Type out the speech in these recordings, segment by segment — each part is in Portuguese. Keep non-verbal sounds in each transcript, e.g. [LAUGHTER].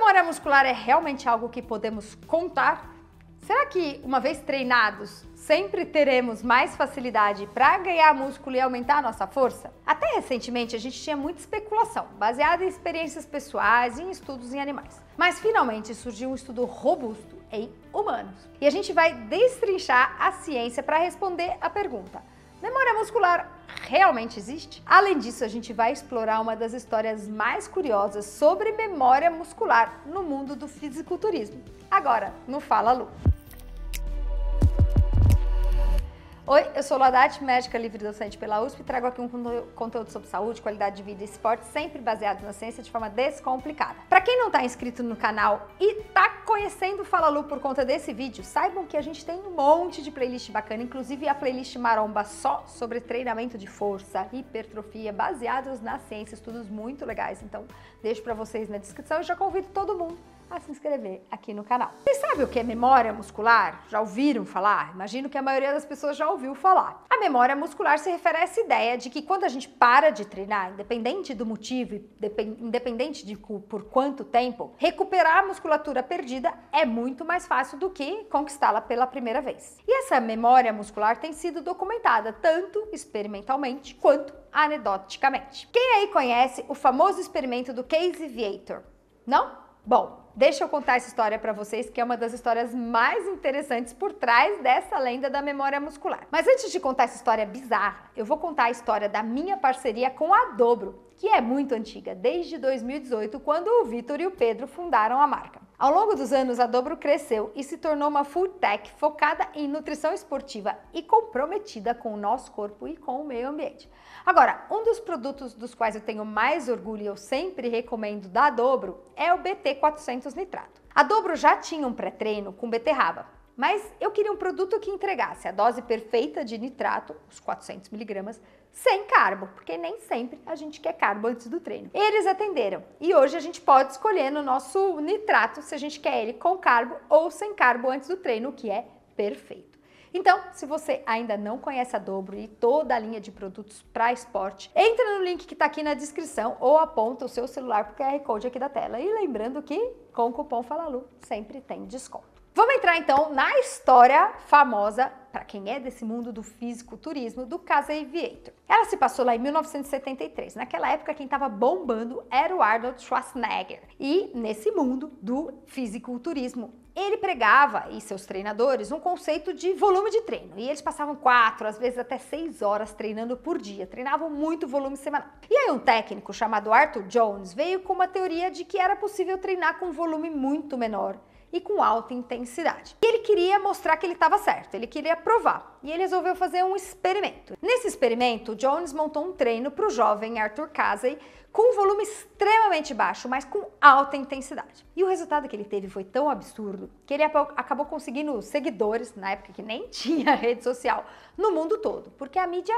memória muscular é realmente algo que podemos contar? Será que, uma vez treinados, sempre teremos mais facilidade para ganhar músculo e aumentar a nossa força? Até recentemente a gente tinha muita especulação, baseada em experiências pessoais e em estudos em animais. Mas finalmente surgiu um estudo robusto em humanos. E a gente vai destrinchar a ciência para responder a pergunta: Memória muscular realmente existe? Além disso, a gente vai explorar uma das histórias mais curiosas sobre memória muscular no mundo do fisiculturismo. Agora, no Fala Lu. Oi, eu sou Lodate, médica livre docente pela USP e trago aqui um conteúdo sobre saúde, qualidade de vida e esporte, sempre baseado na ciência de forma descomplicada. Para quem não está inscrito no canal e está conhecendo o Fala Lu por conta desse vídeo, saibam que a gente tem um monte de playlist bacana, inclusive a playlist Maromba só sobre treinamento de força, hipertrofia, baseados na ciência, estudos muito legais. Então, deixo para vocês na descrição e já convido todo mundo a se inscrever aqui no canal. Vocês sabem o que é memória muscular? Já ouviram falar? Imagino que a maioria das pessoas já ouviu falar. A memória muscular se refere a essa ideia de que quando a gente para de treinar, independente do motivo, independente de por quanto tempo, recuperar a musculatura perdida é muito mais fácil do que conquistá-la pela primeira vez. E essa memória muscular tem sido documentada tanto experimentalmente quanto anedoticamente. Quem aí conhece o famoso experimento do Casey Viator? Não? Bom, Deixa eu contar essa história para vocês, que é uma das histórias mais interessantes por trás dessa lenda da memória muscular. Mas antes de contar essa história bizarra, eu vou contar a história da minha parceria com a Dobro, que é muito antiga, desde 2018, quando o Vitor e o Pedro fundaram a marca. Ao longo dos anos, a Dobro cresceu e se tornou uma full tech focada em nutrição esportiva e comprometida com o nosso corpo e com o meio ambiente. Agora, um dos produtos dos quais eu tenho mais orgulho e eu sempre recomendo da Dobro é o BT400 Nitrato. A Dobro já tinha um pré-treino com beterraba, mas eu queria um produto que entregasse a dose perfeita de nitrato, os 400 miligramas, sem carbo, porque nem sempre a gente quer carbo antes do treino. Eles atenderam e hoje a gente pode escolher no nosso nitrato se a gente quer ele com carbo ou sem carbo antes do treino, o que é perfeito. Então, se você ainda não conhece a Dobro e toda a linha de produtos para esporte, entra no link que está aqui na descrição ou aponta o seu celular para o QR Code aqui da tela. E lembrando que com o cupom FALALU sempre tem desconto. Vamos entrar então na história famosa, para quem é desse mundo do fisiculturismo, do Casa Aviator. Ela se passou lá em 1973. Naquela época, quem estava bombando era o Arnold Schwarzenegger. E nesse mundo do fisiculturismo, ele pregava e seus treinadores um conceito de volume de treino. E eles passavam quatro, às vezes até seis horas treinando por dia, treinavam muito volume semanal. E aí, um técnico chamado Arthur Jones veio com uma teoria de que era possível treinar com um volume muito menor e com alta intensidade. E ele queria mostrar que ele estava certo, ele queria provar e ele resolveu fazer um experimento. Nesse experimento, Jones montou um treino para o jovem Arthur Casey com um volume extremamente baixo, mas com alta intensidade. E o resultado que ele teve foi tão absurdo que ele acabou conseguindo seguidores, na época que nem [LAUGHS] tinha rede social, no mundo todo, porque a mídia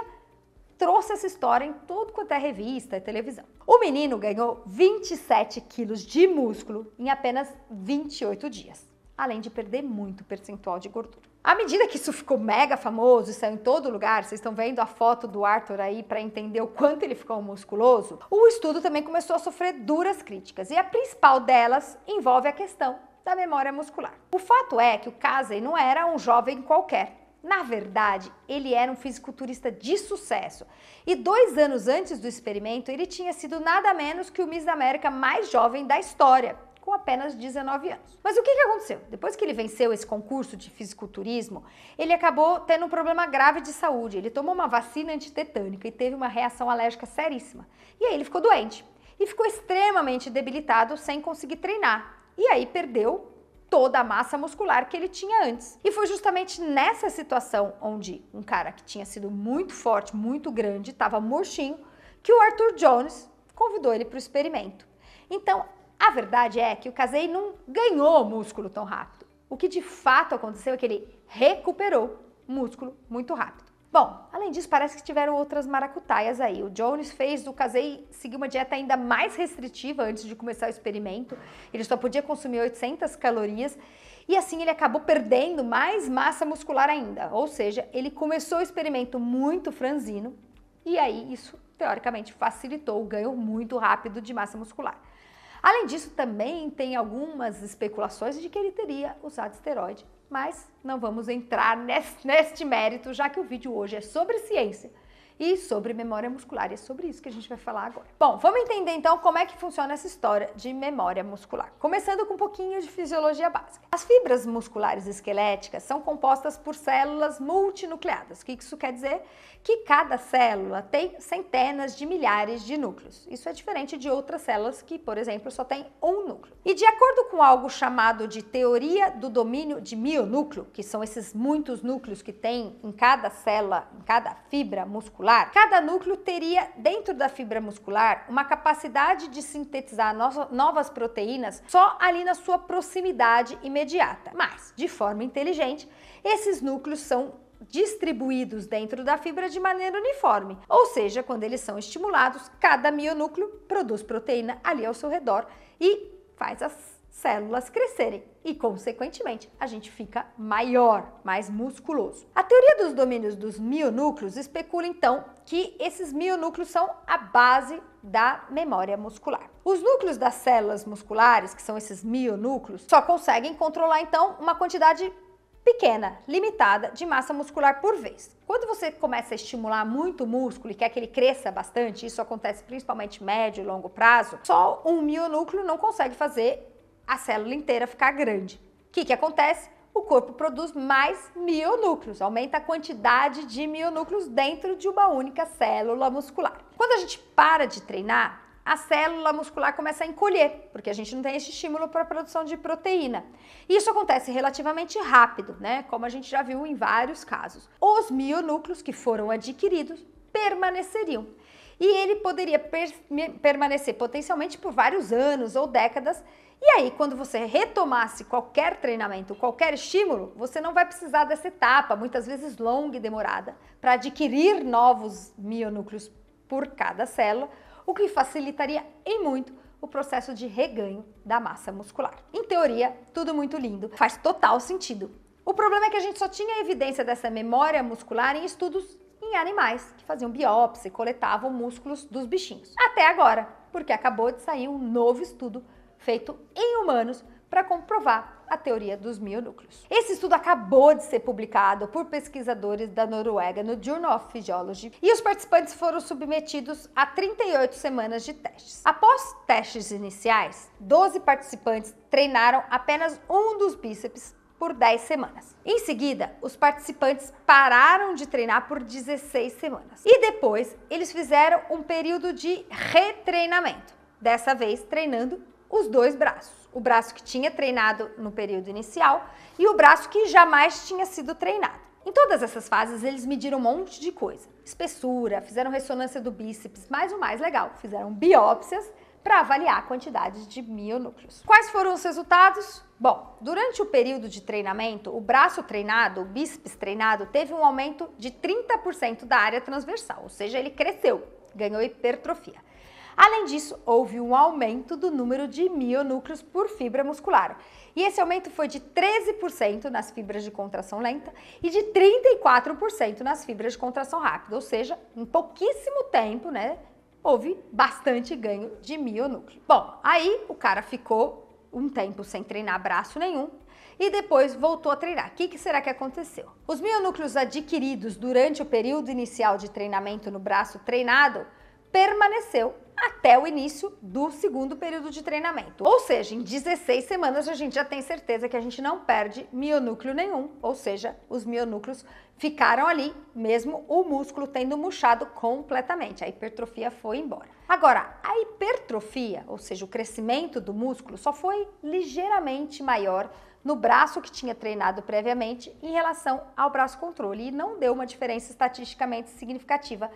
trouxe essa história em tudo quanto é revista e televisão. O menino ganhou 27 quilos de músculo em apenas 28 dias, além de perder muito percentual de gordura. À medida que isso ficou mega famoso e saiu em todo lugar, vocês estão vendo a foto do Arthur aí para entender o quanto ele ficou musculoso, o estudo também começou a sofrer duras críticas e a principal delas envolve a questão da memória muscular. O fato é que o Casey não era um jovem qualquer, na verdade, ele era um fisiculturista de sucesso e dois anos antes do experimento, ele tinha sido nada menos que o Miss da América mais jovem da história, com apenas 19 anos. Mas o que, que aconteceu? Depois que ele venceu esse concurso de fisiculturismo, ele acabou tendo um problema grave de saúde. Ele tomou uma vacina antitetânica e teve uma reação alérgica seríssima. E aí ele ficou doente e ficou extremamente debilitado sem conseguir treinar. E aí perdeu toda a massa muscular que ele tinha antes. E foi justamente nessa situação onde um cara que tinha sido muito forte, muito grande, estava murchinho, que o Arthur Jones convidou ele para o experimento. Então, a verdade é que o Casey não ganhou músculo tão rápido. O que de fato aconteceu é que ele recuperou músculo muito rápido. Bom, além disso, parece que tiveram outras maracutaias aí. O Jones fez o Casey seguir uma dieta ainda mais restritiva antes de começar o experimento. Ele só podia consumir 800 calorias e assim ele acabou perdendo mais massa muscular ainda. Ou seja, ele começou o experimento muito franzino e aí isso teoricamente facilitou o ganho muito rápido de massa muscular. Além disso, também tem algumas especulações de que ele teria usado esteroide, mas não vamos entrar neste mérito, já que o vídeo hoje é sobre ciência e sobre memória muscular. E é sobre isso que a gente vai falar agora. Bom, vamos entender então como é que funciona essa história de memória muscular. Começando com um pouquinho de fisiologia básica. As fibras musculares esqueléticas são compostas por células multinucleadas. O que isso quer dizer? Que cada célula tem centenas de milhares de núcleos. Isso é diferente de outras células que, por exemplo, só tem um núcleo. E de acordo com algo chamado de teoria do domínio de mionúcleo, que são esses muitos núcleos que tem em cada célula, em cada fibra muscular, muscular, cada núcleo teria dentro da fibra muscular uma capacidade de sintetizar novas proteínas só ali na sua proximidade imediata. Mas, de forma inteligente, esses núcleos são distribuídos dentro da fibra de maneira uniforme, ou seja, quando eles são estimulados, cada mionúcleo produz proteína ali ao seu redor e faz as células crescerem e, consequentemente, a gente fica maior, mais musculoso. A teoria dos domínios dos mionúcleos especula então que esses mionúcleos são a base da memória muscular. Os núcleos das células musculares, que são esses mionúcleos, só conseguem controlar então uma quantidade pequena, limitada de massa muscular por vez. Quando você começa a estimular muito o músculo e quer que ele cresça bastante, isso acontece principalmente médio e longo prazo, só um mionúcleo não consegue fazer a célula inteira ficar grande. O que, que acontece? O corpo produz mais mionúcleos, aumenta a quantidade de mionúcleos dentro de uma única célula muscular. Quando a gente para de treinar, a célula muscular começa a encolher, porque a gente não tem esse estímulo para a produção de proteína. Isso acontece relativamente rápido, né? Como a gente já viu em vários casos. Os mionúcleos que foram adquiridos permaneceriam e ele poderia per permanecer potencialmente por vários anos ou décadas. E aí, quando você retomasse qualquer treinamento, qualquer estímulo, você não vai precisar dessa etapa, muitas vezes longa e demorada, para adquirir novos mionúcleos por cada célula, o que facilitaria em muito o processo de reganho da massa muscular. Em teoria, tudo muito lindo, faz total sentido. O problema é que a gente só tinha evidência dessa memória muscular em estudos em animais que faziam biópsia e coletavam músculos dos bichinhos. Até agora, porque acabou de sair um novo estudo feito em humanos para comprovar a teoria dos mionúcleos. Esse estudo acabou de ser publicado por pesquisadores da Noruega no Journal of Physiology e os participantes foram submetidos a 38 semanas de testes. Após testes iniciais, 12 participantes treinaram apenas um dos bíceps por 10 semanas. Em seguida, os participantes pararam de treinar por 16 semanas. E depois, eles fizeram um período de retreinamento. Dessa vez, treinando os dois braços. O braço que tinha treinado no período inicial e o braço que jamais tinha sido treinado. Em todas essas fases, eles mediram um monte de coisa. Espessura, fizeram ressonância do bíceps, mas o mais legal, fizeram biópsias para avaliar quantidades de mionúcleos. Quais foram os resultados? Bom, durante o período de treinamento, o braço treinado, o bíceps treinado, teve um aumento de 30% da área transversal, ou seja, ele cresceu, ganhou hipertrofia. Além disso, houve um aumento do número de mionúcleos por fibra muscular. E esse aumento foi de 13% nas fibras de contração lenta e de 34% nas fibras de contração rápida, ou seja, em pouquíssimo tempo, né, houve bastante ganho de mionúcleo. Bom, aí o cara ficou um tempo sem treinar braço nenhum e depois voltou a treinar. O que, que, será que aconteceu? Os mionúcleos adquiridos durante o período inicial de treinamento no braço treinado permaneceu até o início do segundo período de treinamento. Ou seja, em 16 semanas a gente já tem certeza que a gente não perde mionúcleo nenhum, ou seja, os mionúcleos ficaram ali, mesmo o músculo tendo murchado completamente. A hipertrofia foi embora. Agora, a hipertrofia, ou seja, o crescimento do músculo, só foi ligeiramente maior no braço que tinha treinado previamente em relação ao braço controle e não deu uma diferença estatisticamente significativa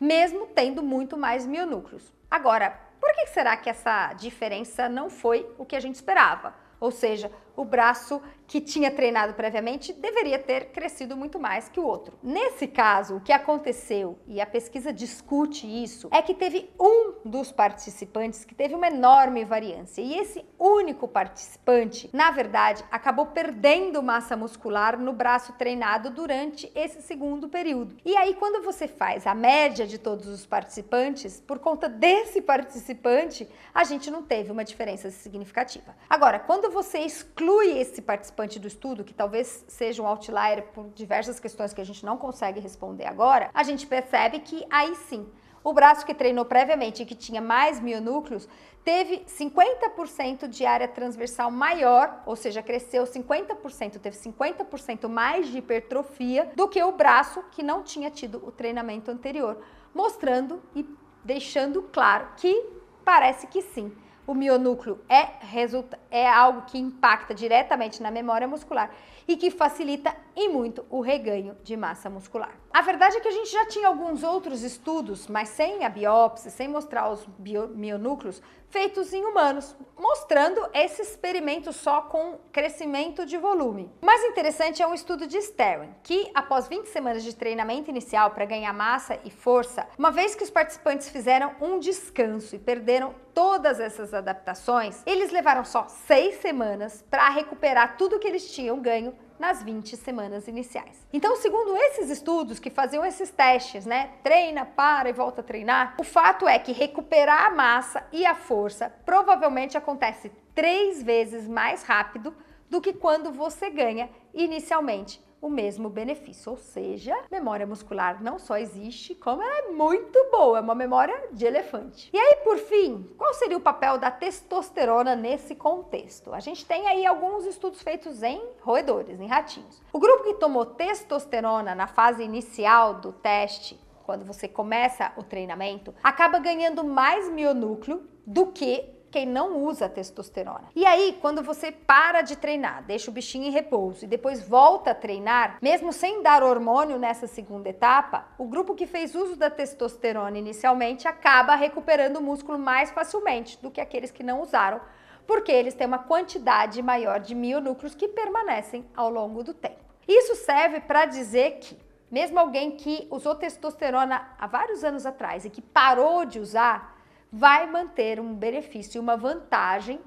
mesmo tendo muito mais mil núcleos. Agora, por que será que essa diferença não foi o que a gente esperava? Ou seja, o braço que tinha treinado previamente deveria ter crescido muito mais que o outro. Nesse caso, o que aconteceu, e a pesquisa discute isso, é que teve um dos participantes que teve uma enorme variância. E esse único participante, na verdade, acabou perdendo massa muscular no braço treinado durante esse segundo período. E aí, quando você faz a média de todos os participantes, por conta desse participante, a gente não teve uma diferença significativa. Agora, quando você exclui inclui esse participante do estudo, que talvez seja um outlier por diversas questões que a gente não consegue responder agora, a gente percebe que aí sim, o braço que treinou previamente e que tinha mais mionúcleos teve 50% de área transversal maior, ou seja, cresceu 50%, teve 50% mais de hipertrofia do que o braço que não tinha tido o treinamento anterior, mostrando e deixando claro que parece que sim o mionúcleo é, resulta, é algo que impacta diretamente na memória muscular e que facilita e muito o reganho de massa muscular. A verdade é que a gente já tinha alguns outros estudos, mas sem a biópsia, sem mostrar os mionúcleos, feitos em humanos, mostrando esse experimento só com crescimento de volume. O mais interessante é um estudo de Sterling, que após 20 semanas de treinamento inicial para ganhar massa e força, uma vez que os participantes fizeram um descanso e perderam todas essas adaptações, eles levaram só seis semanas para recuperar tudo que eles tinham ganho nas 20 semanas iniciais. Então, segundo esses estudos que faziam esses testes, né, treina, para e volta a treinar, o fato é que recuperar a massa e a força provavelmente acontece três vezes mais rápido do que quando você ganha inicialmente o mesmo benefício, ou seja, memória muscular não só existe, como ela é muito boa, é uma memória de elefante. E aí, por fim, qual seria o papel da testosterona nesse contexto? A gente tem aí alguns estudos feitos em roedores, em ratinhos. O grupo que tomou testosterona na fase inicial do teste quando você começa o treinamento, acaba ganhando mais mionúcleo do que quem não usa testosterona. E aí, quando você para de treinar, deixa o bichinho em repouso e depois volta a treinar, mesmo sem dar hormônio nessa segunda etapa, o grupo que fez uso da testosterona inicialmente acaba recuperando o músculo mais facilmente do que aqueles que não usaram, porque eles têm uma quantidade maior de mionúcleos que permanecem ao longo do tempo. Isso serve para dizer que mesmo alguém que usou testosterona há vários anos atrás e que parou de usar, vai manter um benefício, e uma vantagem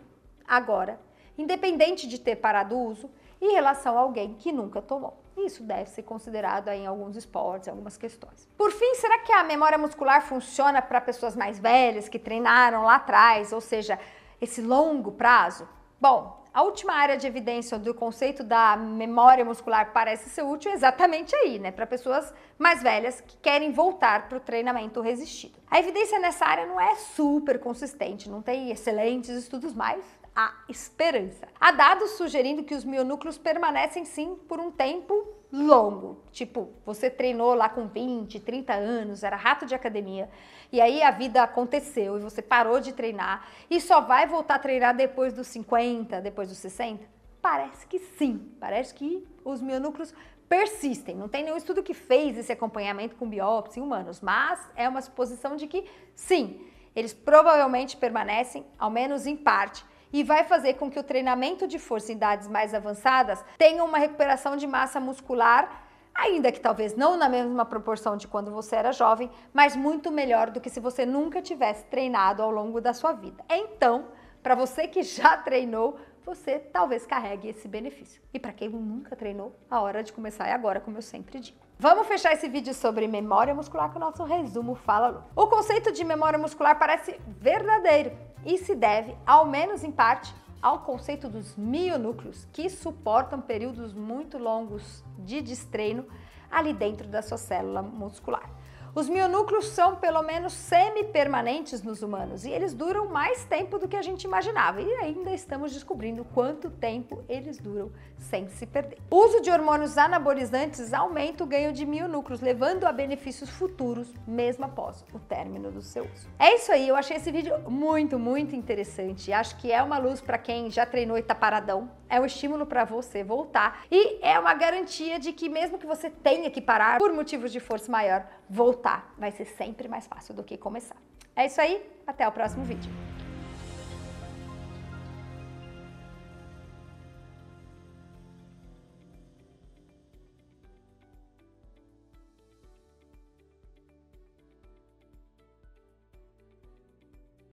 agora, independente de ter parado o uso, em relação a alguém que nunca tomou. Isso deve ser considerado em alguns esportes, algumas questões. Por fim, será que a memória muscular funciona para pessoas mais velhas que treinaram lá atrás, ou seja, esse longo prazo? Bom, a última área de evidência do conceito da memória muscular parece ser útil exatamente aí, né? Para pessoas mais velhas que querem voltar para o treinamento resistido. A evidência nessa área não é super consistente, não tem excelentes estudos, mais a esperança. Há dados sugerindo que os mionúcleos permanecem sim por um tempo longo. Tipo, você treinou lá com 20, 30 anos, era rato de academia, e aí a vida aconteceu e você parou de treinar e só vai voltar a treinar depois dos 50, depois dos 60? Parece que sim, parece que os mionúcleos persistem. Não tem nenhum estudo que fez esse acompanhamento com biópsia em humanos, mas é uma suposição de que sim, eles provavelmente permanecem, ao menos em parte, e vai fazer com que o treinamento de força em idades mais avançadas tenha uma recuperação de massa muscular ainda que talvez não na mesma proporção de quando você era jovem, mas muito melhor do que se você nunca tivesse treinado ao longo da sua vida. Então, para você que já treinou, você talvez carregue esse benefício. E para quem nunca treinou, a hora de começar é agora, como eu sempre digo. Vamos fechar esse vídeo sobre memória muscular com o nosso resumo Fala Lu. O conceito de memória muscular parece verdadeiro, e se deve, ao menos em parte, ao conceito dos mionúcleos, que suportam períodos muito longos de destreino ali dentro da sua célula muscular. Os mionúcleos são pelo menos semi-permanentes nos humanos e eles duram mais tempo do que a gente imaginava e ainda estamos descobrindo quanto tempo eles duram sem se perder. O uso de hormônios anabolizantes aumenta o ganho de mionúcleos, levando a benefícios futuros mesmo após o término do seu uso. É isso aí, eu achei esse vídeo muito, muito interessante. Acho que é uma luz para quem já treinou e tá paradão é um estímulo para você voltar e é uma garantia de que mesmo que você tenha que parar por motivos de força maior, voltar vai ser sempre mais fácil do que começar. É isso aí, até o próximo vídeo.